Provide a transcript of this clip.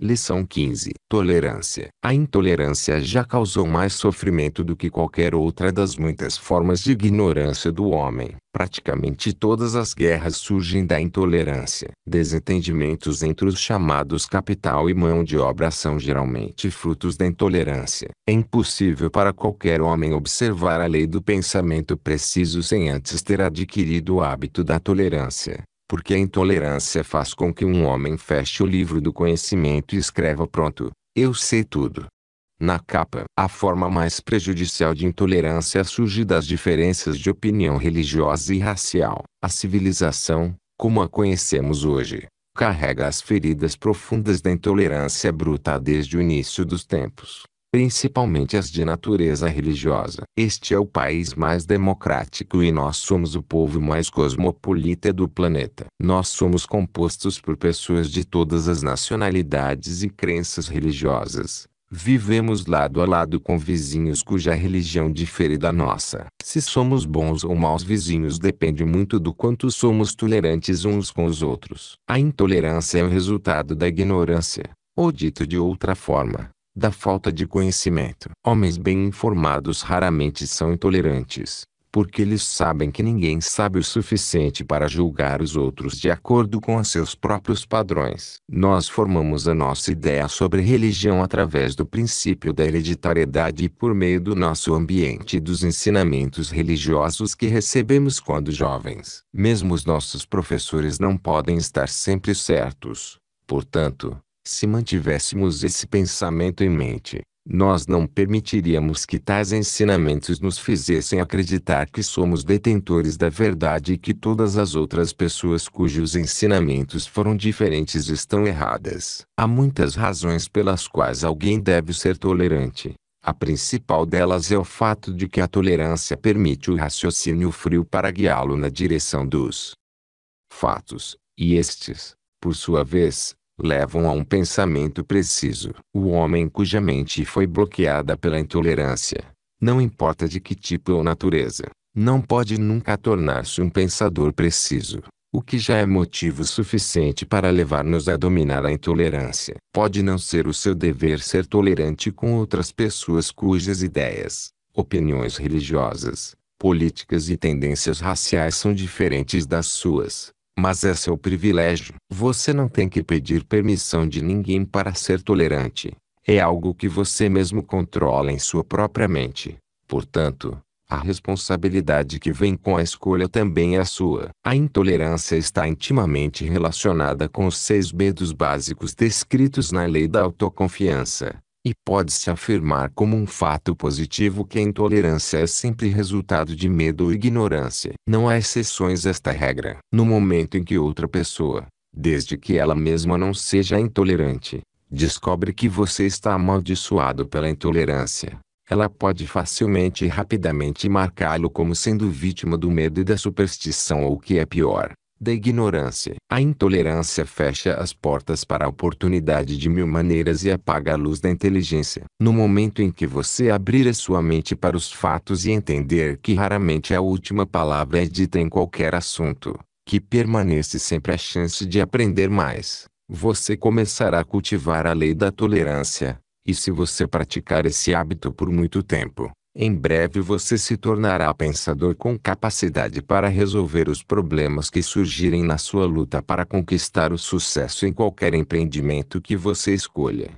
Lição 15. Tolerância. A intolerância já causou mais sofrimento do que qualquer outra das muitas formas de ignorância do homem. Praticamente todas as guerras surgem da intolerância. Desentendimentos entre os chamados capital e mão de obra são geralmente frutos da intolerância. É impossível para qualquer homem observar a lei do pensamento preciso sem antes ter adquirido o hábito da tolerância porque a intolerância faz com que um homem feche o livro do conhecimento e escreva pronto, eu sei tudo. Na capa, a forma mais prejudicial de intolerância surge das diferenças de opinião religiosa e racial. A civilização, como a conhecemos hoje, carrega as feridas profundas da intolerância bruta desde o início dos tempos principalmente as de natureza religiosa. Este é o país mais democrático e nós somos o povo mais cosmopolita do planeta. Nós somos compostos por pessoas de todas as nacionalidades e crenças religiosas. Vivemos lado a lado com vizinhos cuja religião difere da nossa. Se somos bons ou maus vizinhos depende muito do quanto somos tolerantes uns com os outros. A intolerância é o resultado da ignorância, ou dito de outra forma, da falta de conhecimento. Homens bem informados raramente são intolerantes, porque eles sabem que ninguém sabe o suficiente para julgar os outros de acordo com seus próprios padrões. Nós formamos a nossa ideia sobre religião através do princípio da hereditariedade e por meio do nosso ambiente e dos ensinamentos religiosos que recebemos quando jovens. Mesmo os nossos professores não podem estar sempre certos. Portanto, se mantivéssemos esse pensamento em mente, nós não permitiríamos que tais ensinamentos nos fizessem acreditar que somos detentores da verdade e que todas as outras pessoas cujos ensinamentos foram diferentes estão erradas. Há muitas razões pelas quais alguém deve ser tolerante. A principal delas é o fato de que a tolerância permite o raciocínio frio para guiá-lo na direção dos fatos, e estes, por sua vez, levam a um pensamento preciso. O homem cuja mente foi bloqueada pela intolerância, não importa de que tipo ou natureza, não pode nunca tornar-se um pensador preciso. O que já é motivo suficiente para levar-nos a dominar a intolerância. Pode não ser o seu dever ser tolerante com outras pessoas cujas ideias, opiniões religiosas, políticas e tendências raciais são diferentes das suas mas é seu privilégio. Você não tem que pedir permissão de ninguém para ser tolerante. É algo que você mesmo controla em sua própria mente. Portanto, a responsabilidade que vem com a escolha também é sua. A intolerância está intimamente relacionada com os seis medos básicos descritos na lei da autoconfiança. E pode-se afirmar como um fato positivo que a intolerância é sempre resultado de medo ou ignorância. Não há exceções a esta regra. No momento em que outra pessoa, desde que ela mesma não seja intolerante, descobre que você está amaldiçoado pela intolerância, ela pode facilmente e rapidamente marcá-lo como sendo vítima do medo e da superstição ou o que é pior, da ignorância. A intolerância fecha as portas para a oportunidade de mil maneiras e apaga a luz da inteligência. No momento em que você abrir a sua mente para os fatos e entender que raramente a última palavra é dita em qualquer assunto, que permanece sempre a chance de aprender mais, você começará a cultivar a lei da tolerância. E se você praticar esse hábito por muito tempo, em breve você se tornará pensador com capacidade para resolver os problemas que surgirem na sua luta para conquistar o sucesso em qualquer empreendimento que você escolha.